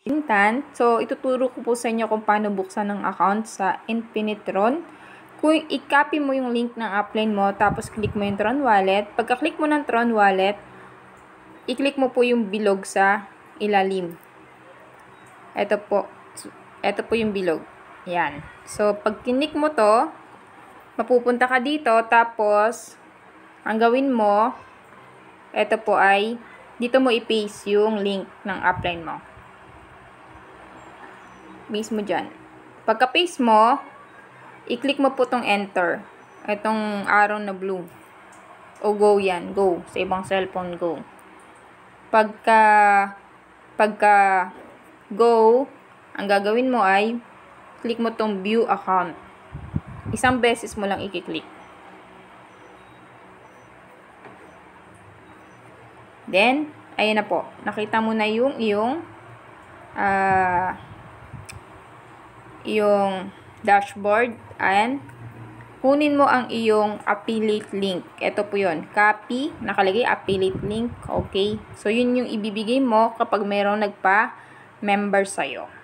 Intan. So, ituturo ko po sa inyo kung paano buksan ng account sa Infinitron. Kung i-copy mo yung link ng upline mo, tapos click mo yung Tron Wallet. Pagka-click mo ng Tron Wallet, i-click mo po yung bilog sa ilalim. Ito po. Ito po yung bilog. Yan. So, pag kinik mo to, mapupunta ka dito, tapos, ang gawin mo, ito po ay, dito mo i-paste yung link ng upline mo paste mo dyan. pagka face mo, i-click mo po itong enter. Itong arrow na blue. O go yan, go. Sa ibang cellphone, go. Pagka, pagka go, ang gagawin mo ay, click mo itong view account. Isang beses mo lang i-click. Then, ayan na po. Nakita mo na yung iyong uh, ah, iyong dashboard and kunin mo ang iyong affiliate link. Ito po yun. Copy, nakalagay affiliate link. Okay. So, yun yung ibibigay mo kapag mayroong nagpa-member sa'yo.